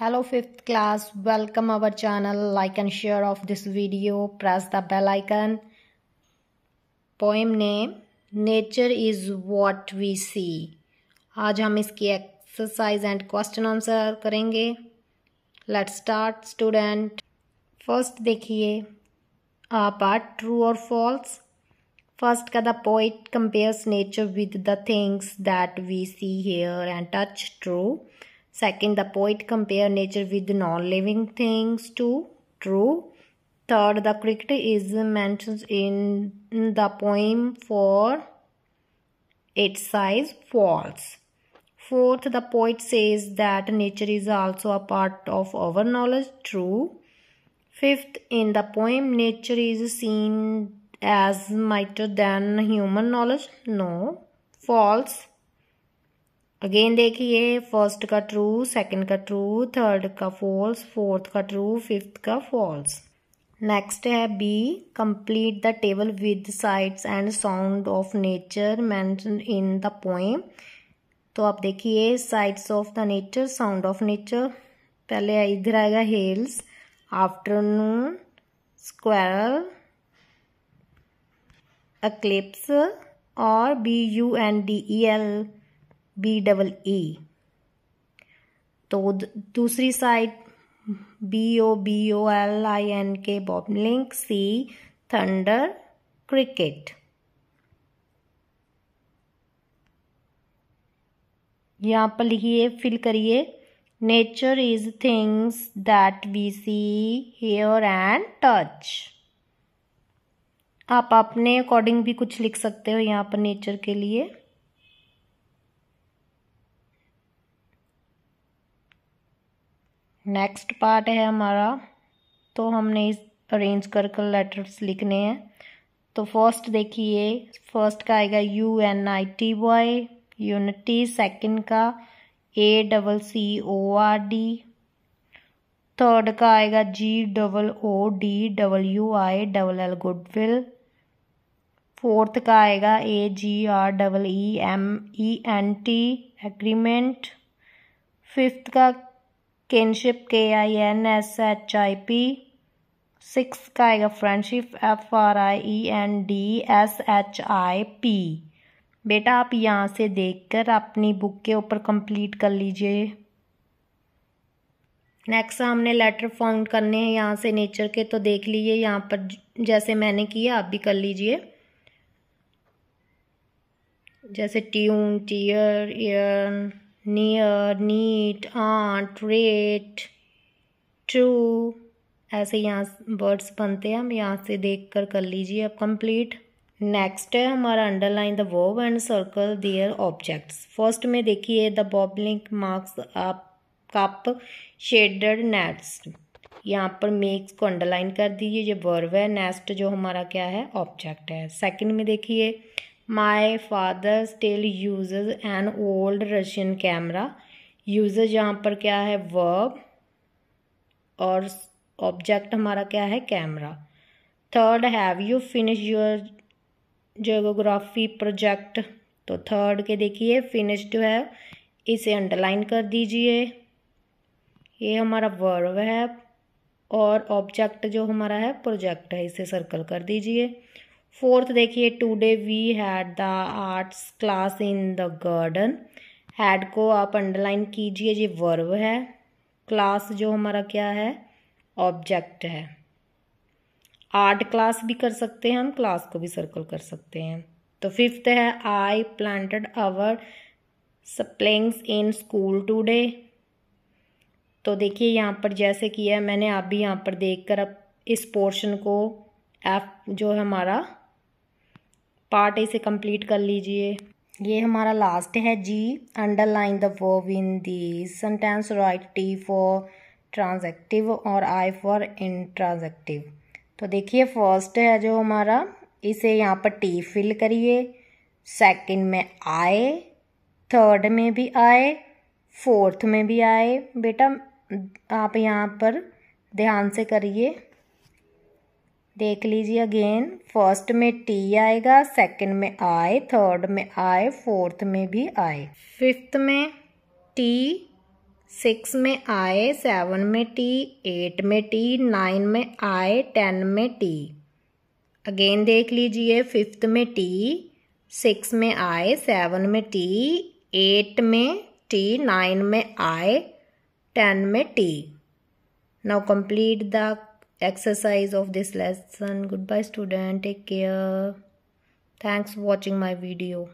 Hello fifth class welcome our channel like and share of this video press the bell icon poem name nature is what we see आज हम इसकी exercise and question answer करेंगे let start student first देखिए आ part true और false first का the poet compares nature with the things that we see hear and touch true Second, the poet compare nature with non-living things too. True. Third, the cricket is mentioned in the poem for its size. False. Fourth, the poet says that nature is also a part of our knowledge. True. Fifth, in the poem, nature is seen as mightier than human knowledge. No. False. Again देखिए first का true second का true third का false fourth का true fifth का false next है B complete the table with sights and sounds of nature mentioned in the poem तो आप देखिए sights of the nature sound of nature पहले इधर आएगा हिल्स आफ्टरनून स्क्वायर अक्लिप्स और B U N D E L B double E तो दूसरी side B O B O L I N K bobbling sea thunder cricket यहाँ पर लिखिए fill करिए nature is things that we see hear and touch आप अपने according भी कुछ लिख सकते हो यहाँ पर नेचर के लिए नेक्स्ट पार्ट है हमारा तो हमने इस अरेंज कर कर लेटर्स लिखने हैं तो फर्स्ट देखिए फर्स्ट का आएगा U N I T Y unity second का A double C O R D third का आएगा G double O D W I double L goodwill fourth का आएगा A G R double E M E N T agreement fifth का kinship K I N S H I P six का आएगा friendship F R I E N D S H I P बेटा आप यहाँ से देखकर अपनी book के ऊपर कंप्लीट कर लीजिए नेक्स्ट हमने लेटर फाउंड करने हैं यहाँ से नेचर के तो देख लीजिए यहाँ पर जैसे मैंने किया आप भी कर लीजिए जैसे tune tear ear near neat aunt rate true ऐसे यहाँ वर्ड्स बनते हैं हम यहाँ से देख कर कर लीजिए अब कंप्लीट नेक्स्ट है हमारा underline the verb and circle their objects first में देखिए द बॉबलिंग मार्क्स आप कप शेडेड नेट्स यहाँ पर मेक्स को अंडरलाइन कर दीजिए ये वर्व है नेस्ट जो हमारा क्या है ऑब्जेक्ट है सेकंड में देखिए my father still use an old Russian camera use यहाँ पर क्या है वर्ब और ऑब्जेक्ट हमारा क्या है camera third have you finish your geography project तो थर्ड के देखिए फिनिश है इसे अंडरलाइन कर दीजिए ये हमारा वर्ब है और ऑब्जेक्ट जो हमारा है प्रोजेक्ट है इसे सर्कल कर दीजिए फोर्थ देखिए today we had the arts class in the garden had को आप अंडरलाइन कीजिए ये वर्ब है क्लास जो हमारा क्या है ऑब्जेक्ट है आर्ट क्लास भी कर सकते हैं हम क्लास को भी सर्कल कर सकते हैं तो फिफ्थ है I planted our saplings in school today तो देखिए यहाँ पर जैसे किया मैंने आप भी यहाँ पर देख कर अब इस पोर्शन को एफ जो है हमारा पार्ट इसे कंप्लीट कर लीजिए ये हमारा लास्ट है जी underline the verb in the sentence write T for transitive और आई फॉर इंट्राजेक्टिव तो देखिए फर्स्ट है जो हमारा इसे यहाँ पर टी फिल करिए सेकंड में आए थर्ड में भी आए फोर्थ में भी आए बेटा आप यहाँ पर ध्यान से करिए देख लीजिए अगेन फर्स्ट में टी आएगा सेकंड में आए थर्ड में आए फोर्थ में भी आए फिफ्थ में टी सिक्स में आए सेवन में टी एट में टी नाइन में आए टेन में टी अगेन देख लीजिए फिफ्थ में टी सिक्स में आए सेवन में टी एट में टी नाइन में आए टेन में T now complete the exercise of this lesson. Goodbye student. Take care. Thanks for watching my video.